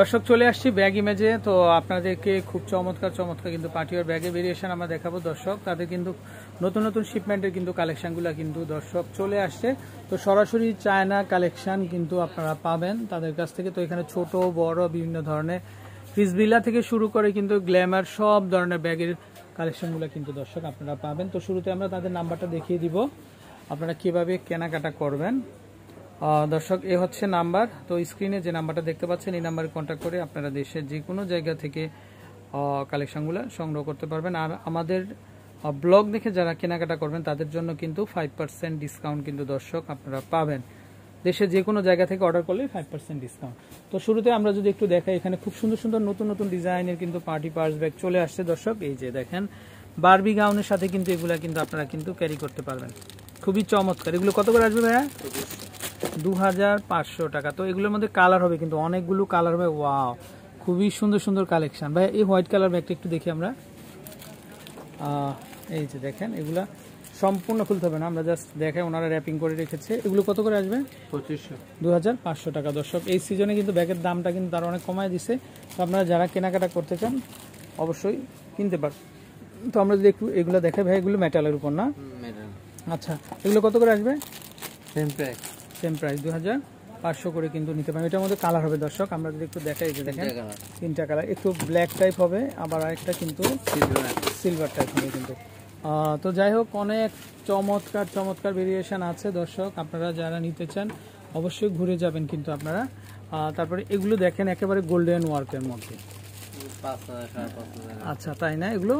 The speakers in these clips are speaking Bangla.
দর্শক চলে আসছি ব্যাগ ইমেজে তো আপনাদেরকে খুব চমৎকার চমৎকার কিন্তু পার্টিওর ব্যাগে ভেরিয়েশন আমরা দেখাবো দর্শক তাদের কিন্তু নতুন নতুন শিপমেন্টের কিন্তু কালেকশানগুলো কিন্তু দর্শক চলে আসছে তো সরাসরি চায়না কালেকশান কিন্তু আপনারা পাবেন তাদের কাছ থেকে তো এখানে ছোট বড় বিভিন্ন ধরনের ফিসবিলা থেকে শুরু করে কিন্তু গ্ল্যামার সব ধরনের ব্যাগের কালেকশানগুলো কিন্তু দর্শক আপনারা পাবেন তো শুরুতে আমরা তাদের নাম্বারটা দেখিয়ে দিব আপনারা কিভাবে কেনাকাটা করবেন দর্শক এ হচ্ছে নাম্বার তো স্ক্রিনে যে নাম্বারটা দেখতে পাচ্ছেন এই নাম্বারে কন্ট্যাক্ট করে আপনারা দেশের যে কোনো জায়গা থেকে কালেকশনগুলো সংগ্রহ করতে পারবেন আর আমাদের ব্লগ দেখে যারা কেনাকাটা করবেন তাদের জন্য কিন্তু ফাইভ পার্সেন্ট ডিসকাউন্ট কিন্তু দর্শক আপনারা পাবেন দেশের যে কোনো জায়গা থেকে অর্ডার করলে ফাইভ পার্সেন্ট ডিসকাউন্ট তো শুরুতে আমরা যদি একটু দেখাই এখানে খুব সুন্দর সুন্দর নতুন নতুন ডিজাইনের কিন্তু পার্টি পার্স ব্যাগ চলে আসছে দর্শক এই যে দেখেন বারবি গাউনের সাথে কিন্তু এগুলা কিন্তু আপনারা কিন্তু ক্যারি করতে পারবেন খুবই চমৎকার এগুলো কত করে আসবে ভাইয়া দু টাকা তো এগুলোর মধ্যে কালার হবে কিন্তু অনেকগুলো কালার হবে ওয়াও খুবই সুন্দর সুন্দর কালেকশন ভাই এই হোয়াইট কালার ব্যাগটা একটু দেখি আমরা এই যে দেখেন এগুলা সম্পূর্ণ খুলতে হবে না আমরা জাস্ট দেখে ওনারা র্যাপিং করে রেখেছে এগুলো কত করে আসবে পঁচিশশো দু টাকা দর্শক এই সিজনে কিন্তু ব্যাগের দামটা কিন্তু তারা অনেক কমায় দিছে তো আপনারা যারা কেনাকাটা করতে চান অবশ্যই কিনতে পার তো আমরা যদি একটু এগুলো দেখে ভাই এগুলো মেটালের উপর না আচ্ছা এগুলো কত করে আসবে সেম প্রাইস দু হাজার পাঁচশো করে কিন্তু নিতে পারেন এটার মধ্যে কালার হবে দর্শক আমরা যদি একটু দেখাই যে দেখেন তিনটা কালার একটু ব্ল্যাক টাইপ হবে আবার আরেকটা কিন্তু সিলভার টাইপ হবে কিন্তু তো যাই হোক অনেক চমৎকার চমৎকার ভেরিয়েশন আছে দর্শক আপনারা যারা নিতে চান অবশ্যই ঘুরে যাবেন কিন্তু আপনারা তারপরে এগুলো দেখেন একেবারে গোল্ডেন ওয়ার্কের মধ্যে আচ্ছা তাই না এগুলো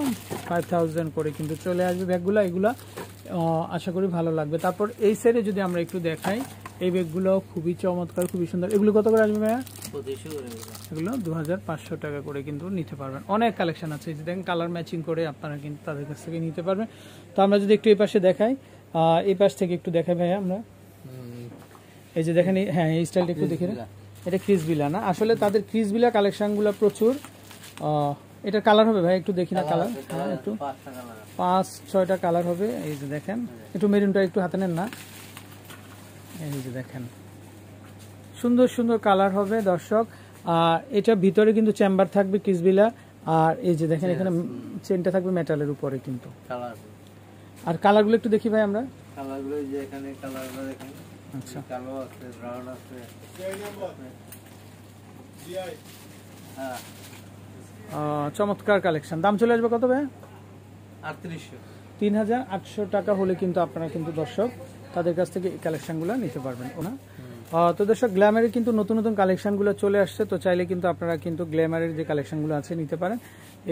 ফাইভ থাউজেন্ড করে কিন্তু চলে আসবে ব্যাগগুলো এগুলো আশা করি ভালো লাগবে তারপর এই সাইডে যদি আমরা একটু দেখাই এই ব্যাগগুলো খুবই চমৎকার খুবই সুন্দর এগুলো কত করে আসবে ভাইয়া এগুলো দু টাকা করে কিন্তু নিতে পারবেন অনেক কালেকশন আছে যে দেখেন কালার ম্যাচিং করে আপনারা কিন্তু তাদের কাছ থেকে নিতে পারবেন তো আমরা যদি একটু এই পাশে দেখাই এই পাশ থেকে একটু দেখাই ভাইয়া আমরা এই যে দেখেন হ্যাঁ এই স্টাইলটা একটু দেখি এটা ক্রিসবিলা না আসলে তাদের ক্রিসবিলা কালেকশনগুলো প্রচুর এটা কালার হবে ভাই একটু দেখি না কালার একটু পাঁচ ছয়টা কালার হবে এই যে দেখেন একটু মেরুনটা একটু হাতে নেন না এই যে দেখেন সুন্দর সুন্দর কালার হবে দর্শক আর এটা ভিতরে কিন্তু চেম্বার থাকবে কিসবিলা আর এই যে দেখেন এখানে চেনটা থাকবে মেটালের উপরে কিন্তু আর কালারগুলো একটু দেখি ভাই আমরা কালারগুলো যে এখানে কালারগুলো দেখেন আচ্ছা কালো আছে ব্রাউন আছে হ্যাঁ। চমৎকার কালেকশন দাম চলে আসবে কত ভাই তিন হাজার আটশো টাকা হলে কিন্তু আপনারা কিন্তু দর্শক তাদের কাছ থেকে এই কালেকশানগুলো নিতে পারবেন ওনা তো দর্শক গ্ল্যামারের কিন্তু নতুন নতুন কালেকশানগুলো চলে আসছে তো চাইলে কিন্তু আপনারা কিন্তু গ্ল্যামারের যে কালেকশানগুলো আছে নিতে পারেন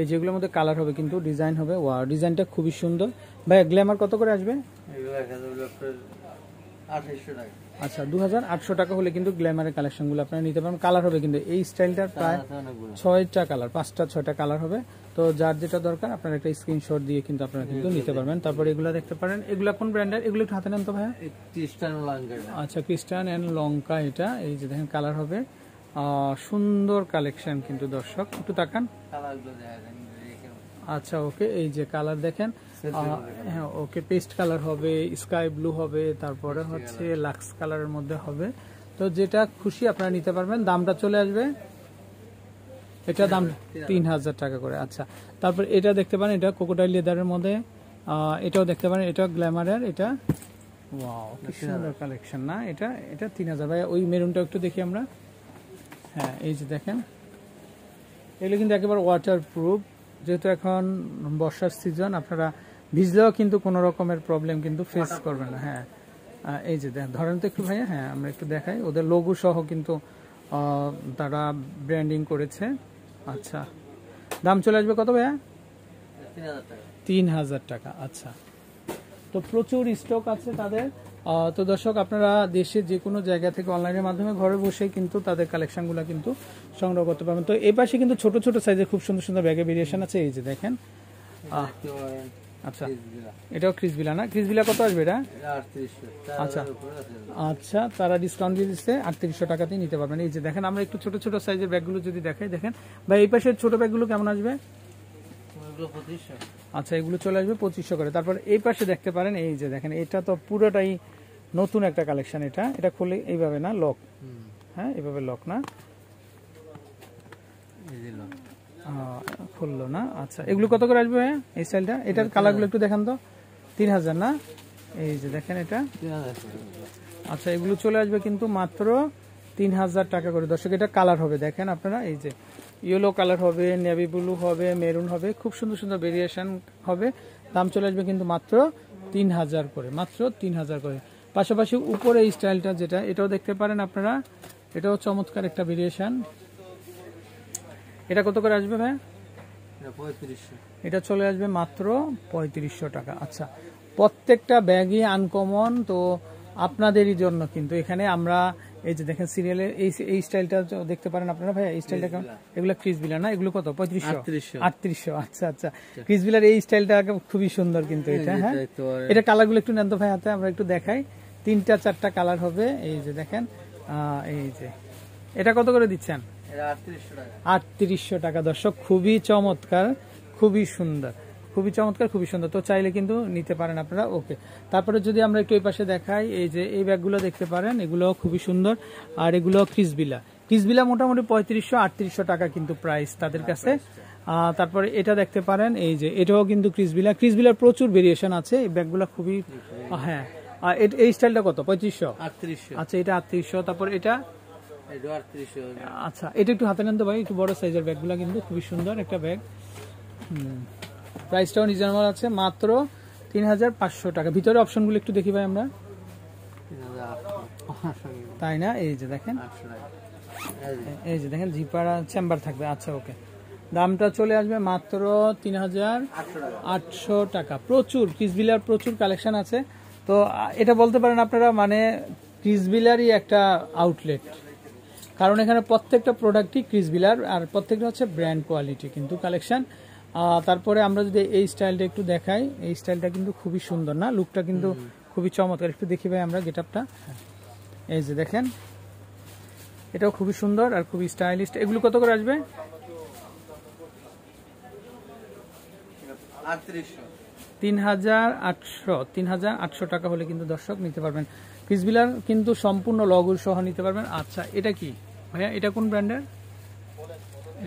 এই যেগুলোর মধ্যে কালার হবে কিন্তু ডিজাইন হবে ওয়া ডিজাইনটা খুবই সুন্দর ভাই গ্ল্যামার কত করে আসবে আঠাইশশো টাকা আচ্ছা দু টাকা হলে কিন্তু গ্ল্যামারের কালেকশনগুলো আপনারা নিতে পারেন কালার হবে কিন্তু এই স্টাইলটার হ্যাঁ, প্রায় হ্যাঁ, ছয়টা কালার পাঁচটা ছয়টা কালার হবে তো যার যেটা দরকার আপনারা একটা স্ক্রিনশট দিয়ে কিন্তু আপনারা কিন্তু নিতে পারবেন তারপর এগুলো দেখতে পারেন এগুলো কোন ব্র্যান্ডের এগুলো একটু হাতে নেন তো ভাইয়া আচ্ছা ক্রিস্টান অ্যান্ড লঙ্কা এটা এই যে দেখেন কালার হবে সুন্দর কালেকশন কিন্তু দর্শক একটু তাকান আচ্ছা ওকে এই যে কালার দেখেন হ্যাঁ ওকে পেস্ট কালার হবে স্কাই ব্লু হবে তারপরে হচ্ছে লাক্স কালারের মধ্যে হবে তো যেটা খুশি আপনারা নিতে পারবেন দামটা চলে আসবে এটা দাম তিন হাজার টাকা করে আচ্ছা তারপর এটা দেখতে পারেন এটা কোকোটাই লেদারের মধ্যে এটাও দেখতে পারেন এটা গ্ল্যামারের এটা ওয়াও সুন্দর কালেকশন না এটা এটা তিন হাজার ভাই ওই মেরুনটা একটু দেখি আমরা হ্যাঁ এই যে দেখেন এগুলো কিন্তু একেবারে ওয়াটার প্রুফ যেহেতু এখন বর্ষার সিজন আপনারা ভিজলেও কিন্তু কোনো রকমের প্রবলেম কিন্তু ফেস করবে না হ্যাঁ এই যে ধরেন তো একটু ভাইয়া হ্যাঁ আমরা একটু দেখাই ওদের লঘু সহ কিন্তু তারা ব্র্যান্ডিং করেছে আচ্ছা দাম চলে আসবে কত ভাইয়া তিন হাজার টাকা আচ্ছা তো প্রচুর স্টক আছে তাদের তো দর্শক আপনারা দেশে যে কোনো জায়গা থেকে অনলাইনের মাধ্যমে ঘরে বসে কিন্তু তাদের কালেকশনগুলো কিন্তু সংগ্রহ করতে পারবেন তো এই পাশে কিন্তু ছোট ছোট সাইজের খুব সুন্দর সুন্দর ব্যাগে ভেরিয়েশন আছে এই যে দেখেন আচ্ছা এটাও ক্রিসবিলা না ক্রিসবিলা কত আসবে এটা আচ্ছা আচ্ছা তারা ডিসকাউন্ট দিয়ে দিচ্ছে আটত্রিশশো টাকাতেই নিতে পারবেন এই যে দেখেন আমরা একটু ছোট ছোট সাইজের ব্যাগগুলো যদি দেখাই দেখেন বা এই পাশের ছোট ব্যাগগুলো কেমন আসবে আচ্ছা এগুলো চলে আসবে পঁচিশশো করে তারপর এই পাশে দেখতে পারেন এই যে দেখেন এটা তো পুরোটাই নতুন একটা কালেকশন এটা এটা খুলে এইভাবে না লক হ্যাঁ এইভাবে লক না খুললো না আচ্ছা এগুলো কত করে আসবে এই স্টাইলটা এটার কালারগুলো একটু দেখেন তো তিন হাজার না এই যে দেখেন এটা আচ্ছা এগুলো চলে আসবে কিন্তু মাত্র তিন হাজার টাকা করে দর্শক এটা কালার হবে দেখেন আপনারা এই যে ইয়েলো কালার হবে নেভি ব্লু হবে মেরুন হবে খুব সুন্দর সুন্দর ভেরিয়েশন হবে দাম চলে আসবে কিন্তু মাত্র তিন হাজার করে মাত্র তিন হাজার করে পাশাপাশি উপরে এই স্টাইলটা যেটা এটাও দেখতে পারেন আপনারা এটাও চমৎকার একটা ভেরিয়েশন এটা কত করে আসবে ভাই এটা চলে আসবে মাত্র পঁয়ত্রিশশো টাকা আচ্ছা প্রত্যেকটা ব্যাগই আনকমন তো আপনাদেরই জন্য কিন্তু এখানে আমরা এই যে দেখেন সিরিয়ালের এই এই স্টাইলটা দেখতে পারেন আপনারা ভাই এই স্টাইলটা কেমন এগুলো বিলার না এগুলো কত পঁয়ত্রিশ আটত্রিশশো আচ্ছা আচ্ছা বিলার আচ্ছা। এই স্টাইলটা খুবই সুন্দর কিন্তু এটা হ্যাঁ এটা কালার গুলো একটু নেন তো ভাই হাতে আমরা একটু দেখাই তিনটা চারটা কালার হবে এই যে দেখেন এই যে এটা কত করে দিচ্ছেন আটত্রিশশো টাকা দর্শক খুবই চমৎকার খুবই সুন্দর খুবই চমৎকার খুবই সুন্দর তো চাইলে কিন্তু নিতে পারেন আপনারা ওকে তারপরে যদি আমরা একটু এই পাশে দেখাই এই যে এই ব্যাগগুলো দেখতে পারেন এগুলো খুবই সুন্দর আর এগুলো ক্রিসবিলা ক্রিসবিলা মোটামুটি পঁয়ত্রিশশো আটত্রিশশো টাকা কিন্তু প্রাইস তাদের হ্যাঁ, কাছে তারপরে এটা দেখতে পারেন এই যে এটাও কিন্তু ক্রিসবিলা ক্রিসবিলার প্রচুর ভেরিয়েশন আছে এই ব্যাগগুলো খুবই হ্যাঁ আর এই স্টাইলটা কত পঁয়ত্রিশশো আটত্রিশশো আচ্ছা এটা আটত্রিশশো তারপর এটা আচ্ছা এটা একটু হাতে নেন তো ভাই একটু বড় সাইজের ব্যাগগুলো কিন্তু খুবই সুন্দর একটা ব্যাগ হুম প্রাইসটাও রিজনেবল আছে মাত্র তিন হাজার পাঁচশো টাকা ভিতরে অপশনগুলো একটু দেখি ভাই আমরা তাই না এই যে দেখেন এই যে দেখেন জিপার চেম্বার থাকবে আচ্ছা ওকে দামটা চলে আসবে মাত্র তিন হাজার আটশো টাকা প্রচুর ক্রিসবিলার প্রচুর কালেকশন আছে তো এটা বলতে পারেন আপনারা মানে ক্রিসবিলারই একটা আউটলেট কারণ এখানে প্রত্যেকটা প্রোডাক্টই ক্রিসবিলার আর প্রত্যেকটা হচ্ছে ব্র্যান্ড কোয়ালিটি কিন্তু কালেকশন তারপরে আমরা যদি এই স্টাইলটা একটু দেখাই এই স্টাইলটা কিন্তু খুবই সুন্দর না লুকটা কিন্তু খুবই চমৎকার একটু দেখি ভাই আমরা গেট আপটা এই যে দেখেন এটাও খুবই সুন্দর আর খুবই স্টাইলিশ এগুলো কত করে আসবে তিন হাজার আটশো তিন হাজার আটশো টাকা হলে কিন্তু দর্শক নিতে পারবেন পিসবিলার কিন্তু সম্পূর্ণ লগর সহ নিতে পারবেন আচ্ছা এটা কি ভাইয়া এটা কোন ব্র্যান্ডের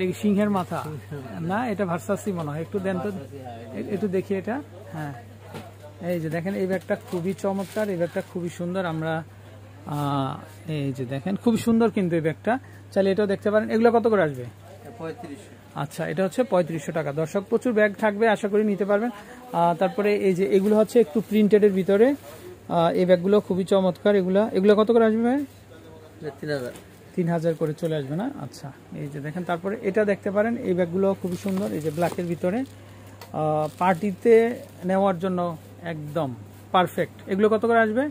এটা সিংহের মাথা না এটা ভার্সাসি মনে হয় একটু দেন তো একটু দেখি এটা হ্যাঁ এই যে দেখেন এই ব্যাগটা খুবই চমৎকার এই ব্যাগটা খুবই সুন্দর আমরা এই যে দেখেন খুব সুন্দর কিন্তু এই ব্যাগটা চাইলে এটাও দেখতে পারেন এগুলো কত করে আসবে আচ্ছা এটা হচ্ছে পঁয়ত্রিশশো টাকা দর্শক প্রচুর ব্যাগ থাকবে আশা করি নিতে পারবেন তারপরে এই যে এগুলো হচ্ছে একটু প্রিন্টেডের ভিতরে এই ব্যাগগুলো খুবই চমৎকার এগুলো এগুলো কত করে আসবে ভাই তিন হাজার তিন হাজার করে চলে আসবে না আচ্ছা এই যে দেখেন তারপরে এটা দেখতে পারেন এই ব্যাগগুলো খুবই সুন্দর এই যে ব্ল্যাকের ভিতরে পার্টিতে নেওয়ার জন্য একদম পারফেক্ট এগুলো কত করে আসবে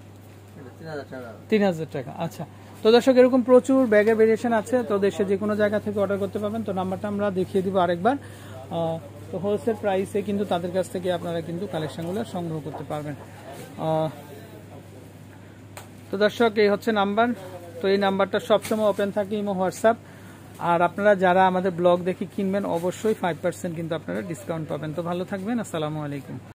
তিন হাজার টাকা আচ্ছা তো দর্শক এরকম প্রচুর ব্যাগের ভেরিয়েশন আছে তো দেশে যে কোনো জায়গা থেকে অর্ডার করতে পারবেন তো নাম্বারটা আমরা দেখিয়ে দিব আরেকবার তো হোলসেল প্রাইসে কিন্তু তাদের কাছ থেকে আপনারা কিন্তু কালেকশানগুলো সংগ্রহ করতে পারবেন তো দর্শক এই হচ্ছে নাম্বার তো এই নাম্বারটা সবসময় ওপেন থাকে ইমো হোয়াটসঅ্যাপ আর আপনারা যারা আমাদের ব্লগ দেখে কিনবেন অবশ্যই ফাইভ পার্সেন্ট কিন্তু আপনারা ডিসকাউন্ট পাবেন তো ভালো থাকবেন আসসালামু আলাইকুম